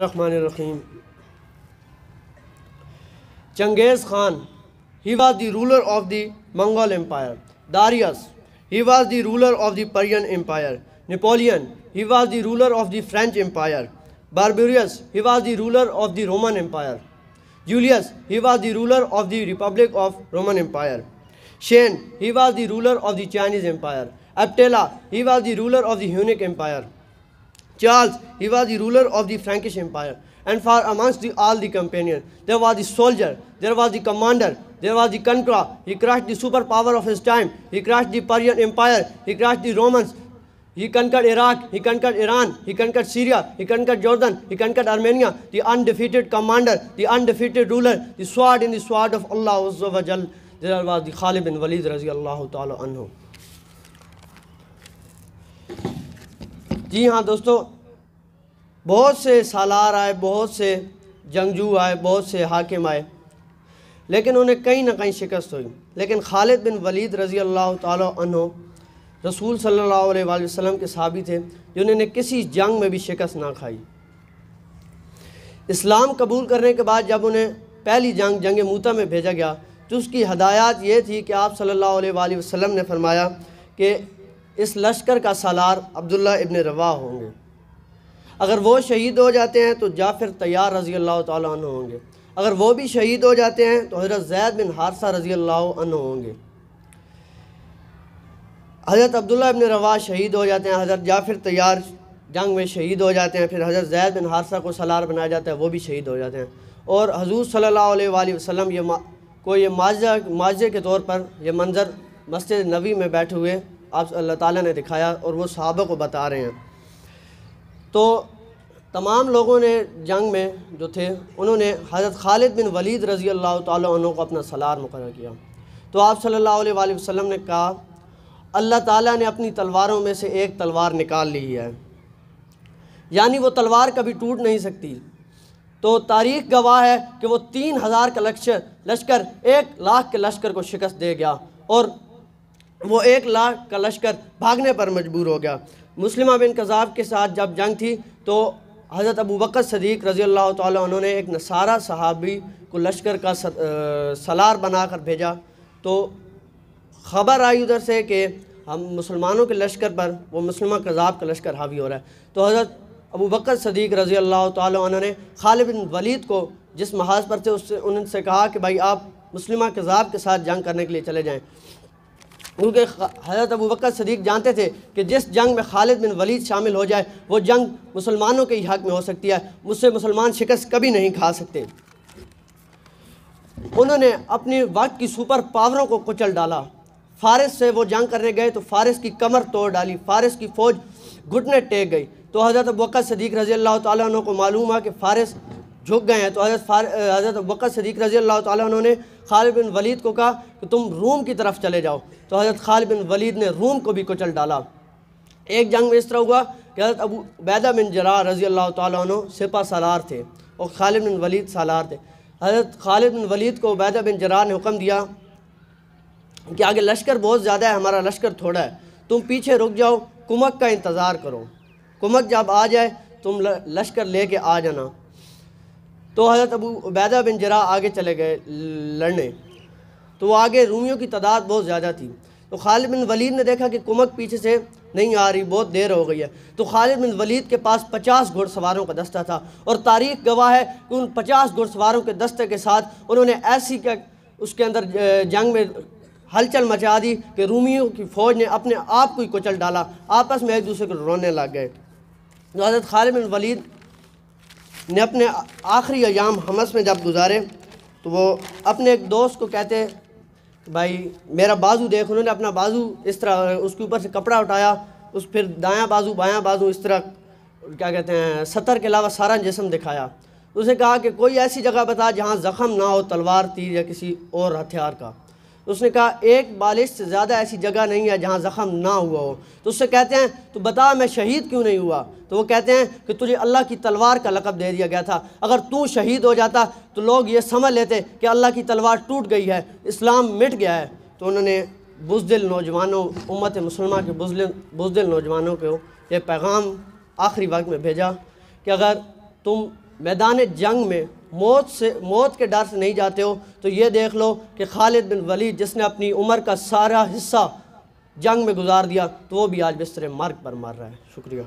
Rahman Rahim Genghis Khan he was the ruler of the Mongol empire Darius he was the ruler of the Persian empire Napoleon he was the ruler of the French empire Barbarius he was the ruler of the Roman empire Julius he was the ruler of the republic of Roman empire Shen he was the ruler of the Chinese empire Attila he was the ruler of the Hunnic empire Charles, he was the ruler of the Frankish Empire. And for amongst the, all the companions, there was the soldier, there was the commander, there was the conqueror. He crushed the superpower of his time. He crushed the Persian Empire. He crushed the Romans. He conquered Iraq. He conquered Iran. He conquered Syria. He conquered Jordan. He conquered Armenia. The undefeated commander, the undefeated ruler, the sword in the sword of Allah. There was the Khalid bin Walid. Ta'ala anhu. जी हाँ दोस्तों बहुत से सालार आए बहुत से जंगजू आए बहुत से हाकिम आए लेकिन उन्हें कहीं ना कहीं शिकस्त हुई लेकिन खालिद बिन वलीद रज़ी अल्लाह तु रसूल सल्लल्लाहु अलैहि वसल्लम के साबी थे जिन्होंने किसी जंग में भी शिकस्त ना खाई इस्लाम कबूल करने के बाद जब उन्हें पहली जंग जंग मूता में भेजा गया तो उसकी हदायत ये थी कि आप सल्लल्लाहु अलैहि वसल्लम ने फरमाया कि इस लश्कर का सालार अब्दुल्ला इबन रवा होंगे अगर वो शहीद हो जाते हैं तो जाफिर तैयार रज़ी अल्लाह तु होंगे अगर वो भी शहीद हो जाते हैं तो हज़रत जैद बिन हारसा रज़ी अल्लाह होंगे हज़रत अब्दुल्ला इबन रवा शहीद हो जाते हैं हज़रत जाफिर तैयार जंग में शहीद हो जाते हैं फिर हज़रत जैद बिन हारसा को सलार बनाया जाता है वो भी शहीद हो जाते हैं और हजूर सल्ला वसम ये को ये माजा माजे के तौर पर यह मंज़र मस्जिद नबी में बैठे हुए आप अल्लाह ताला ने दिखाया और वो सहाबा को बता रहे हैं तो तमाम लोगों ने जंग में जो थे उन्होंने हज़रत खालिद बिन वलीद रज़ी अल्लाह तु को अपना सलार मुकर किया तो आप सल्लल्लाहु अलैहि वसल्लम ने कहा अल्लाह ताला ने अपनी तलवारों में से एक तलवार निकाल ली है यानी वो तलवार कभी टूट नहीं सकती तो तारीख गवाह है कि वो तीन हज़ार का लक्ष्य लश्कर एक लाख के लश्कर को शिकस्त दे गया और वो एक लाख का लश्कर भागने पर मजबूर हो गया मुस्लिम बिन कज़ाब के साथ जब जंग थी तो हज़रत अबू बकर सदीक रज़ी अल्लाह तु ने एक नसारा सहाबी को लश्कर का सलार बना कर भेजा तो ख़बर आई उधर से कि हम मुसलमानों के लश्कर पर वो मुस्लिम कज़ाब का लश्कर हावी हो रहा है तो हज़रत अबू बकर सदीक रज़ी अल्लाह तु खालिबिन खालिद बिन वलीद को जिस महाज पर थे उससे उनसे कहा कि भाई आप मुस्लिम कज़ाब के साथ जंग करने के लिए चले जाएँ उनके हज़रत अबू बकर सदीक जानते थे कि जिस जंग में खालिद बिन वलीद शामिल हो जाए वो जंग मुसलमानों के हक में हो सकती है उससे मुसलमान शिकस्त कभी नहीं खा सकते उन्होंने अपनी वक्त की सुपर पावरों को कुचल डाला फारस से वो जंग करने गए तो फारस की कमर तोड़ डाली फारस की फ़ौज घुटने टेक गई तो हज़रत बकर सदीक रज़ी अल्लाह तु को मालूम है कि फारस झुक गए हैं तो हज़रत फार हज़रत बकर सदीक रज़ी अल्लाह तु ने खालिद बिन वलीद को कहा कि तुम रूम की तरफ चले जाओ तो हज़रत खालिद बिन वलीद ने रूम को भी कुचल डाला एक जंग में इस तरह हुआ कि हज़रत अबू बैदा बिन जरा रज़ी अल्लाह तु सिपा सालार थे और खालिद बिन वलीद सालार थे हज़रत खालिद बिन वलीद को बैदा बिन जरा ने हुक्म दिया कि आगे लश्कर बहुत ज़्यादा है हमारा लश्कर थोड़ा है तुम पीछे रुक जाओ कुमक का इंतज़ार करो कुमक जब आ जाए तुम लश्कर ले आ जाना तो हज़रत अबू उबैदा बिन जरा आगे चले गए लड़ने तो आगे रूमियों की तादाद बहुत ज़्यादा थी तो खालिद बिन वलीद ने देखा कि कुमक पीछे से नहीं आ रही बहुत देर हो गई है तो खालिद बिन वलीद के पास पचास घुड़सवारों का दस्ता था और तारीख गवाह है कि उन पचास घुड़सवारों के दस्ते के साथ उन्होंने ऐसी क्या उसके अंदर जंग में हलचल मचा दी कि रूमियों की फ़ौज ने अपने आप को ही कुचल डाला आपस में एक दूसरे को रोने लग गए तो हज़रत खालिद बिन वलीद ने अपने आखिरी अयाम हमस में जब गुजारे तो वो अपने एक दोस्त को कहते भाई मेरा बाजू देख उन्होंने अपना बाजू इस तरह उसके ऊपर से कपड़ा उठाया उस फिर दायां बाजू बायां बाजू इस तरह क्या कहते हैं सतर के अलावा सारा जिसम दिखाया उसे कहा कि कोई ऐसी जगह बता जहाँ ज़ख़म ना हो तलवार तीर या किसी और हथियार का तो उसने कहा एक बालिश से ज़्यादा ऐसी जगह नहीं है जहाँ ज़ख़म ना हुआ हो तो उससे कहते हैं तो बता मैं शहीद क्यों नहीं हुआ तो वो कहते हैं कि तुझे अल्लाह की तलवार का लकब दे दिया गया था अगर तू शहीद हो जाता तो लोग ये समझ लेते कि अल्लाह की तलवार टूट गई है इस्लाम मिट गया है तो उन्होंने बुजदिल नौजवानों उम्मत मुसलमान के बुजदिल बुजदिल नौजवानों को ये पैगाम आखिरी वक्त में भेजा कि अगर तुम मैदान जंग में मौत से मौत के डर से नहीं जाते हो तो ये देख लो कि खालिद बिन वली जिसने अपनी उम्र का सारा हिस्सा जंग में गुजार दिया तो वो भी आज बिस्तर मर्ग पर मर रहा है शुक्रिया